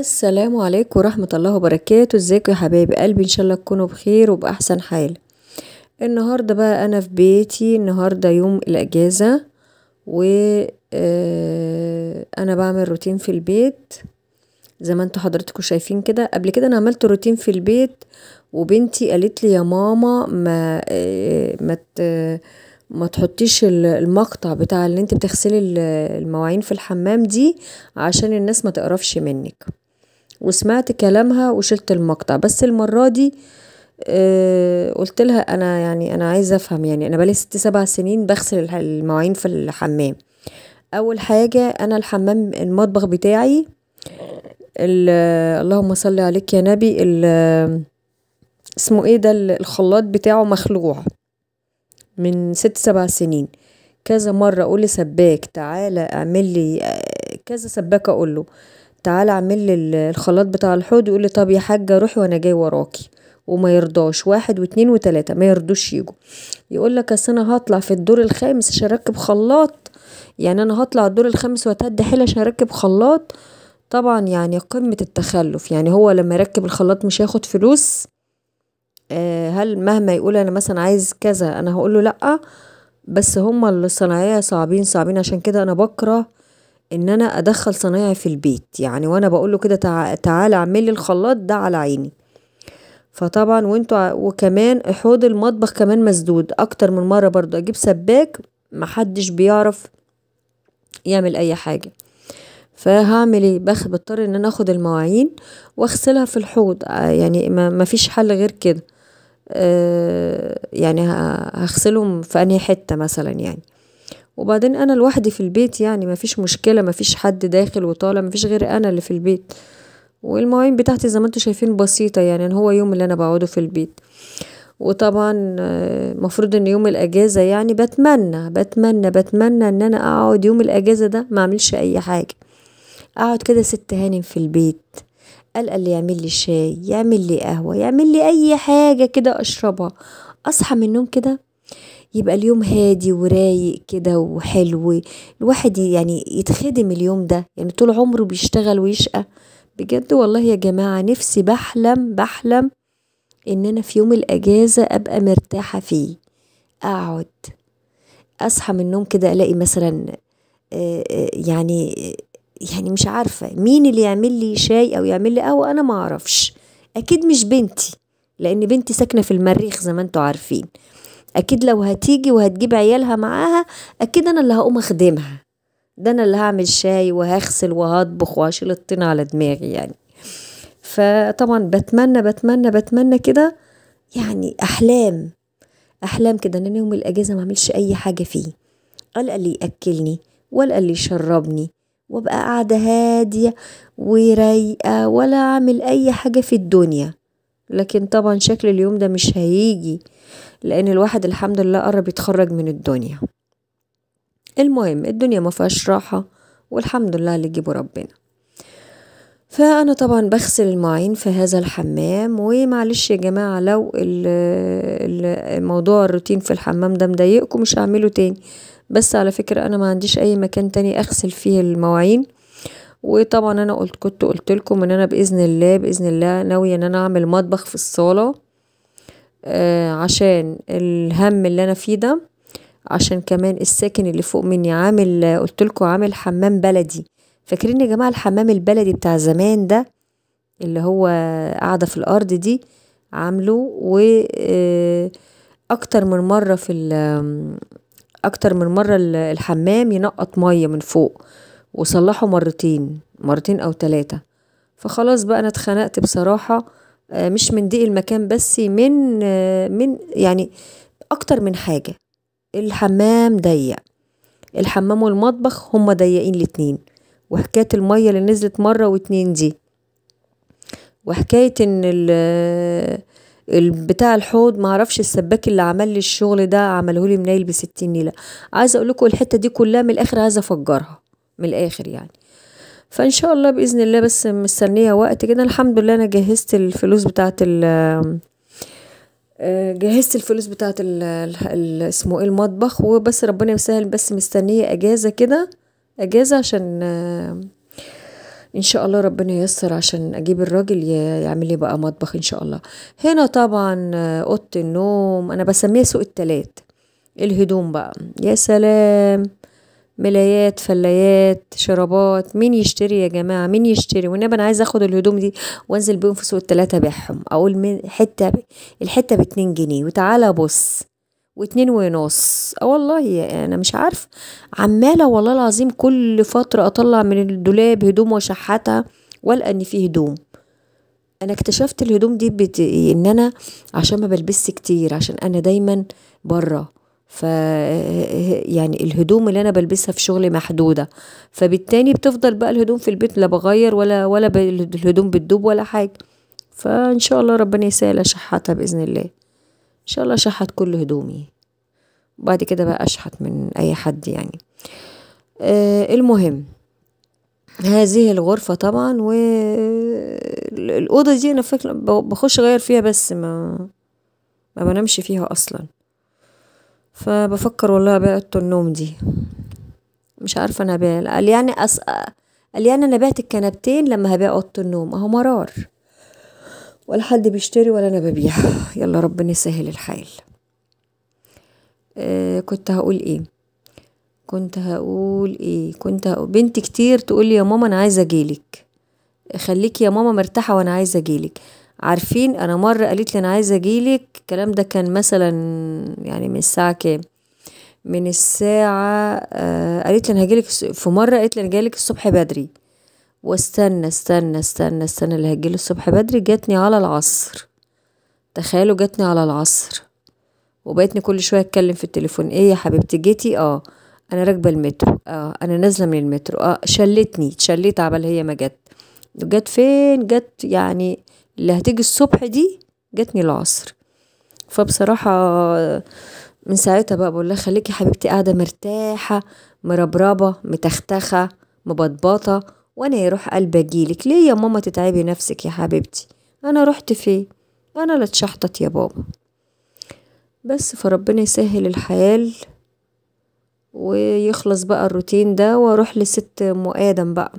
السلام عليكم ورحمة الله وبركاته ازيكم يا حبايب قلبي ان شاء الله تكونوا بخير وبأحسن حال النهاردة بقى انا في بيتي النهاردة يوم الاجازة و آه، انا بعمل روتين في البيت زي ما انتوا حضرتكم شايفين كده قبل كده انا عملت روتين في البيت وبنتي قالت لي يا ماما ما آه، ما ما تحطيش المقطع بتاع اللي انت بتغسلي المواعين في الحمام دي عشان الناس ما تقرفش منك وسمعت كلامها وشلت المقطع بس المرة دي أه قلت لها انا يعني انا عايزه افهم يعني انا بقالي ست سبع سنين بغسل المواعين في الحمام اول حاجه انا الحمام المطبخ بتاعي اللهم صل عليك يا نبي اسمه ايه ده الخلاط بتاعه مخلوع من ست سبع سنين كذا مره اقول لسباك تعالى اعمل لي آه، كذا سباك اقول له تعالى اعمل لي الخلاط بتاع الحوض يقول لي طب يا حاجه روحي وانا جاي وراكي وما يرضاش واحد واتنين وتلاته ما يرضوش يجوا يقول لك اصل انا هطلع في الدور الخامس عشان اركب خلاط يعني انا هطلع الدور الخامس واتهد حيل عشان اركب خلاط طبعا يعني قمه التخلف يعني هو لما يركب الخلاط مش هياخد فلوس آه، هل مهما يقول انا مثلا عايز كذا انا هقول له لا بس هما الصناعيه صعبين صعبين عشان كده انا بكره ان انا ادخل صنايعي في البيت يعني وانا بقول له كده تعالى اعمل لي الخلاط ده على عيني فطبعا وانتوا وكمان حوض المطبخ كمان مسدود اكتر من مره برضو اجيب سباك محدش بيعرف يعمل اي حاجه فهعمل ايه بخ بضطر ان انا اخد المواعين واغسلها في الحوض آه، يعني ما فيش حل غير كده أه يعني هغسلهم في انهي حته مثلا يعني وبعدين انا لوحدي في البيت يعني مفيش مشكله مفيش حد داخل وطالع مفيش غير انا اللي في البيت والمواعين بتاعتي زي ما انتم شايفين بسيطه يعني هو يوم اللي انا بقعده في البيت وطبعا المفروض آه، ان يوم الاجازه يعني بتمنى بتمنى بتمنى ان انا اقعد يوم الاجازه ده ما اعملش اي حاجه اقعد كده ست هانم في البيت قال اللي يعمل لي شاي يعمل لي قهوه يعمل لي اي حاجه كده اشربها اصحى من النوم كده يبقى اليوم هادي ورايق كده وحلو الواحد يعني يتخدم اليوم ده يعني طول عمره بيشتغل ويشقى بجد والله يا جماعة نفسي بحلم بحلم ان انا في يوم الاجازة ابقى مرتاحة فيه اقعد اصحى من النوم كده الاقي مثلا يعني يعني مش عارفة مين اللي يعمل لي شاي او يعمل لي قهوة انا ما اعرفش اكيد مش بنتي لان بنتي ساكنة في المريخ زي ما انتوا عارفين اكيد لو هتيجي وهتجيب عيالها معاها اكيد انا اللي هقوم اخدمها ده انا اللي هعمل شاي وهغسل وهطبخ وهشيل الطين على دماغي يعني فطبعا بتمنى بتمنى بتمنى كده يعني احلام احلام كده ان انا يوم الاجازه ما اعملش اي حاجه فيه ولا اللي ياكلني ولا اللي يشربني وابقى قاعده هاديه ورايقه ولا اعمل اي حاجه في الدنيا لكن طبعا شكل اليوم ده مش هيجي لان الواحد الحمد لله قرب يتخرج من الدنيا المهم الدنيا ما فيهاش راحة والحمد لله اللي جيبه ربنا فأنا طبعا بغسل المواعين في هذا الحمام ومعلش يا جماعة لو الموضوع الروتين في الحمام ده مضايقكم مش هعمله تاني بس على فكرة أنا ما عنديش أي مكان تاني أغسل فيه المواعين وطبعا انا قلت كنت قلت لكم ان انا باذن الله باذن الله ناويه ان انا اعمل مطبخ في الصاله آه عشان الهم اللي انا فيه ده عشان كمان الساكن اللي فوق مني عامل قلت لكم عامل حمام بلدي فاكرين يا جماعه الحمام البلدي بتاع زمان ده اللي هو قاعده في الارض دي عامله و آه، اكتر من مره في اكتر من مره الحمام ينقط ميه من فوق وصلحوا مرتين مرتين أو تلاتة فخلاص بقى أنا اتخنقت بصراحة آه، مش من ضيق المكان بس من آه، من يعني أكتر من حاجة الحمام ضيق الحمام والمطبخ هما ضيقين الاتنين وحكاية المية اللي نزلت مرة واتنين دي وحكاية ان آه، بتاع الحوض معرفش السباك اللي عمل لي الشغل ده عمله لي منيل بستين نيلة عايزة اقول لكم الحتة دي كلها من الاخر عايزة افجرها من الاخر يعني فان شاء الله باذن الله بس مستنيه وقت كده الحمد لله انا جهزت الفلوس بتاعه ال آه، جهزت الفلوس بتاعه اسمه ايه المطبخ وبس ربنا يسهل بس مستنيه اجازه كده اجازه عشان آه، ان شاء الله ربنا ييسر عشان اجيب الراجل يعمل لي بقى مطبخ ان شاء الله هنا طبعا آه، اوضه النوم انا بسميها سوق التلات الهدوم بقى يا سلام ملايات فلايات شرابات مين يشتري يا جماعه مين يشتري وانا انا عايزه اخد الهدوم دي وانزل بيهم في سوق التلاتة ابيعهم اقول من حته ب... الحته باتنين جنيه وتعالى بص واتنين ونص اه والله انا مش عارفه عماله والله العظيم كل فتره اطلع من الدولاب هدوم واشحتها والقى ان في هدوم انا اكتشفت الهدوم دي بت... ان انا عشان ما بلبس كتير عشان انا دايما بره ف يعني الهدوم اللي انا بلبسها في شغلي محدوده فبالتالي بتفضل بقى الهدوم في البيت لا بغير ولا ولا الهدوم بتدوب ولا حاجه فان شاء الله ربنا يسهل اشحتها باذن الله ان شاء الله اشحت كل هدومي بعد كده بقى اشحت من اي حد يعني آه المهم هذه الغرفه طبعا والاوضه دي انا فاكره بخش اغير فيها بس ما ما بنامش فيها اصلا فبفكر والله أبيع أوضة النوم دي مش عارفة أنا أبيع قال يعني أس... قال يعني أنا بعت الكنبتين لما هبيع أوضة النوم أهو مرار ولا حد بيشتري ولا أنا ببيع يلا ربنا يسهل الحال آه، كنت هقول إيه كنت هقول إيه كنت هقول بنت كتير تقول لي يا ماما أنا عايزة أجيلك خليكي يا ماما مرتاحة وأنا عايزة أجيلك عارفين انا مره قالت لي انا عايزه اجيلك الكلام ده كان مثلا يعني من الساعه كام من الساعه آه قالت لي انا هجيلك في مره قالت لي انا جايلك الصبح بدري واستنى استنى استنى استنى اللي هجيله الصبح بدري جاتني على العصر تخيلوا جاتني على العصر وبقيتني كل شويه اتكلم في التليفون ايه يا حبيبتي جيتي اه انا راكبه المترو اه انا نازله من المترو اه شلتني شلت عبال هي ما جت جت فين جت يعني اللي هتيجي الصبح دي جاتني العصر فبصراحة من ساعتها بقى بقول لها خليكي حبيبتي قاعدة مرتاحة مربربة متختخة مبطبطة وانا يروح قلبي اجيلك ليه يا ماما تتعبي نفسك يا حبيبتي انا رحت فين انا لتشحطت يا بابا بس فربنا يسهل الحياة ويخلص بقى الروتين ده واروح لست ام ادم بقى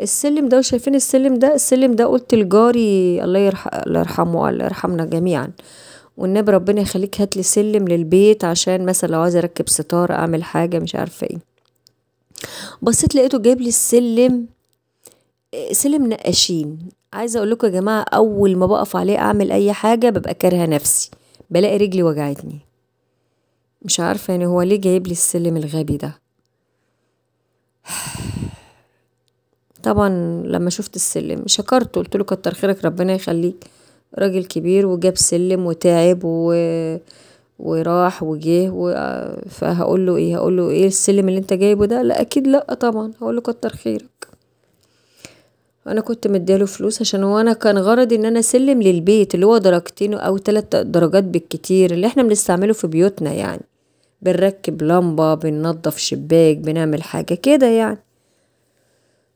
السلم ده شايفين السلم ده السلم ده قلت لجاري الله يرح... يرحمه الله يرحمنا جميعا والنبي ربنا يخليك هات لي سلم للبيت عشان مثلا لو عايزه اركب ستاره اعمل حاجه مش عارفه ايه بصيت لقيته جايب لي السلم سلم نقاشين عايزه اقول لكم يا جماعه اول ما بقف عليه اعمل اي حاجه ببقى كارهه نفسي بلاقي رجلي وجعتني مش عارفه يعني هو ليه جايب لي السلم الغبي ده طبعا لما شفت السلم شكرته قلت له كتر خيرك ربنا يخليك راجل كبير وجاب سلم وتعب و... وراح وجه و... فهقول له ايه هقول له ايه السلم اللي انت جايبه ده لا اكيد لا طبعا هقول له كتر خيرك انا كنت مديله فلوس عشان وانا كان غرضي ان انا اسلم للبيت اللي هو درجتين او ثلاث درجات بالكتير اللي احنا بنستعمله في بيوتنا يعني بنركب لمبه بننضف شباك بنعمل حاجه كده يعني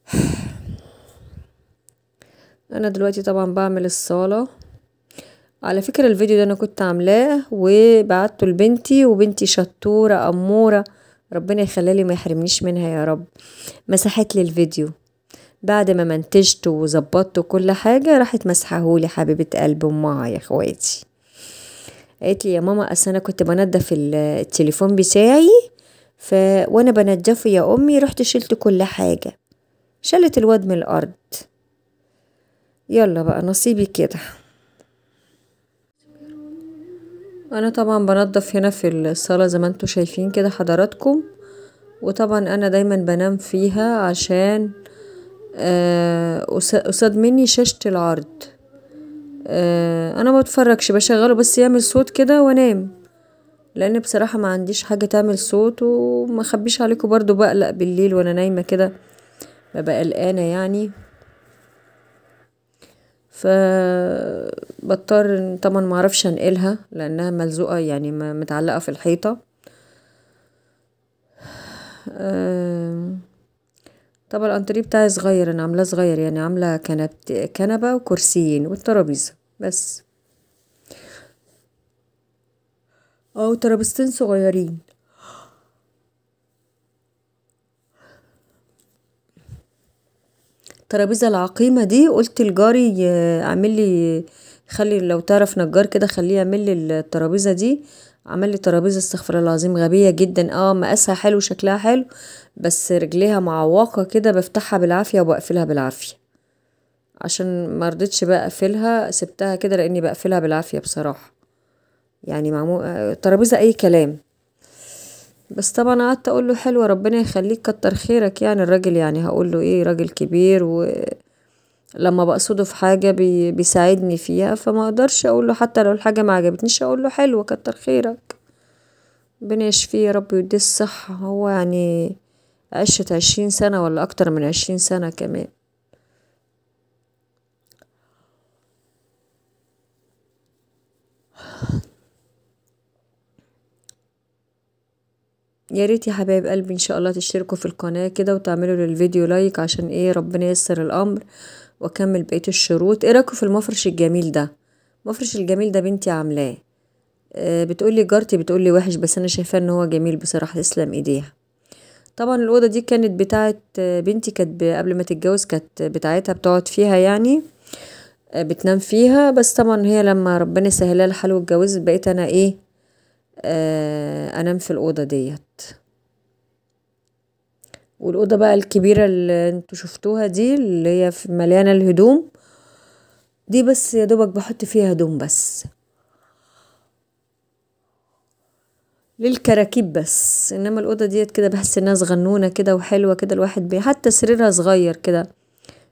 انا دلوقتي طبعا بعمل الصالة على فكرة الفيديو ده انا كنت عاملاه وبعته لبنتي وبنتي شطورة امورة ربنا يخلالي ما يحرمنيش منها يا رب مسحت لي الفيديو بعد ما منتجته وظبطته كل حاجة راحت مسحهولي حبيبة قلب امها يا اخواتي قالت لي يا ماما اصل انا كنت بنضف التليفون بتاعي ف وانا بنضفه يا امي رحت شلت كل حاجه شالت الواد من الأرض يلا بقى نصيبي كده أنا طبعا بنضف هنا في الصالة زي ما انتوا شايفين كده حضراتكم وطبعا أنا دايما بنام فيها عشان آه، قصاد مني شاشة العرض آه، انا ما بتفرجش بشغله بس يعمل صوت كده وانام لان بصراحه ما عنديش حاجه تعمل صوت وما خبيش عليكم برضو بقلق بالليل وانا نايمه كده ببقى قلقانة يعني فبضطر طبعا معرفش انقلها لانها ملزوقة يعني متعلقة في الحيطة طبعا الانتريه بتاعي صغير انا عاملاه صغير يعني عاملة كنبة وكرسيين والترابيزة بس او ترابيزتين صغيرين الترابيزه العقيمه دي قلت لجاري آه، اعمل لي خلي لو تعرف نجار كده خليه يعمل لي الترابيزه دي عمل لي ترابيزه استغفر الله العظيم غبيه جدا اه مقاسها حلو شكلها حلو بس رجليها معوقه كده بفتحها بالعافيه وبقفلها بالعافيه عشان ما رضيتش بقى اقفلها سبتها كده لاني بقفلها بالعافيه بصراحه يعني معمول آه، ترابيزه اي كلام بس طبعا قعدت اقول له حلوه ربنا يخليك كتر خيرك يعني الراجل يعني هقول له ايه راجل كبير و لما بقصده في حاجة بي بيساعدني فيها فما اقدرش اقول له حتى لو الحاجة ما عجبتنيش اقول له حلوة كتر خيرك ربنا يشفيه يا رب ويديه الصحة هو يعني عشت عشرين سنة ولا اكتر من عشرين سنة كمان يا ريت يا حبايب قلبي ان شاء الله تشتركوا في القناه كده وتعملوا للفيديو لايك عشان ايه ربنا ييسر الامر واكمل بقيه الشروط ايه رايكم في المفرش الجميل ده المفرش الجميل ده بنتي عاملاه أه بتقولي جارتي بتقولي وحش بس انا شايفاه ان هو جميل بصراحه تسلم ايديها طبعا الاوضه دي كانت بتاعه بنتي كانت قبل ما تتجوز كانت بتاعتها بتقعد فيها يعني آه، بتنام فيها بس طبعا هي لما ربنا سهلها الحال واتجوزت بقيت انا ايه آه، انام في الاوضه ديت والاوضه بقى الكبيره اللي انتوا شفتوها دي اللي هي مليانه الهدوم دي بس يا دوبك بحط فيها هدوم بس للكراكيب بس انما الاوضه ديت كده بحس انها صغنونه كده وحلوه كده الواحد بي حتى سريرها صغير كده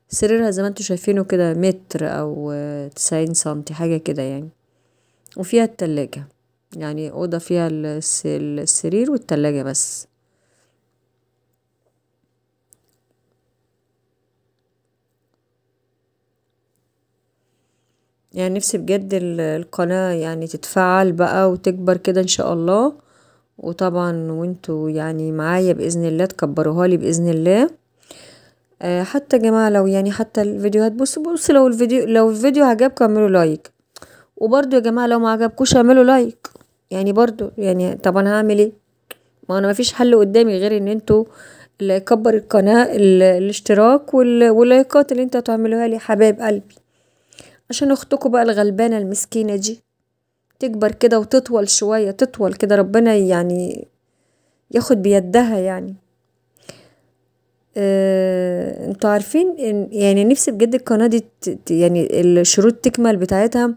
سريرها زي ما انتوا شايفينه كده متر او تسعين سنتي حاجه كده يعني وفيها التلاجة يعني أوضة فيها السرير والتلاجة بس يعني نفسي بجد القناة يعني تتفعل بقى وتكبر كده إن شاء الله وطبعا وانتوا يعني معايا بإذن الله تكبروها لي بإذن الله آه، حتى يا جماعة لو يعني حتى الفيديوهات بصوا بصوا لو الفيديو لو الفيديو عجبكم اعملوا لايك وبرضو يا جماعة لو ما عجبكوش اعملوا لايك يعني برضو يعني طب انا هعمل ايه ما انا مفيش حل قدامي غير ان انتوا اللي يكبر القناة الاشتراك واللايكات اللي انت تعملوها لي حبايب قلبي عشان اختكم بقى الغلبانة المسكينة دي تكبر كده وتطول شوية تطول كده ربنا يعني ياخد بيدها يعني آه، انتوا عارفين يعني نفسي بجد القناه دي يعني الشروط تكمل بتاعتها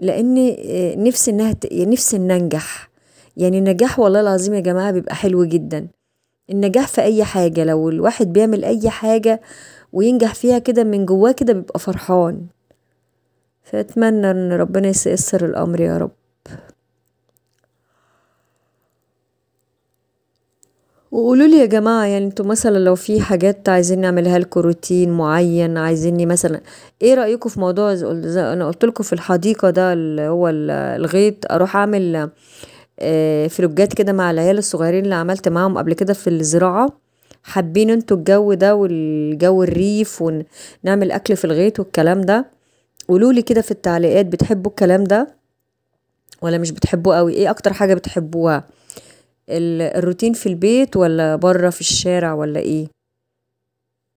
لأن آه، نفسي إنها نفسي إن أنجح يعني النجاح والله العظيم يا جماعة بيبقى حلو جدا النجاح في أي حاجة لو الواحد بيعمل أي حاجة وينجح فيها كده من جواه كده بيبقى فرحان فأتمنى إن ربنا ييسر الأمر يا رب وقولوا لي يا جماعة يعني انتوا مثلا لو في حاجات عايزين نعملها لكم روتين معين عايزيني مثلا ايه رأيكم في موضوع زي انا قلت لكم في الحديقة ده اللي هو الغيط اروح اعمل آه، فلوجات كده مع العيال الصغيرين اللي عملت معاهم قبل كده في الزراعة حابين انتوا الجو ده والجو الريف ونعمل اكل في الغيط والكلام ده قولولي كده في التعليقات بتحبوا الكلام ده ولا مش بتحبوه قوي ايه اكتر حاجة بتحبوها الروتين في البيت ولا بره في الشارع ولا ايه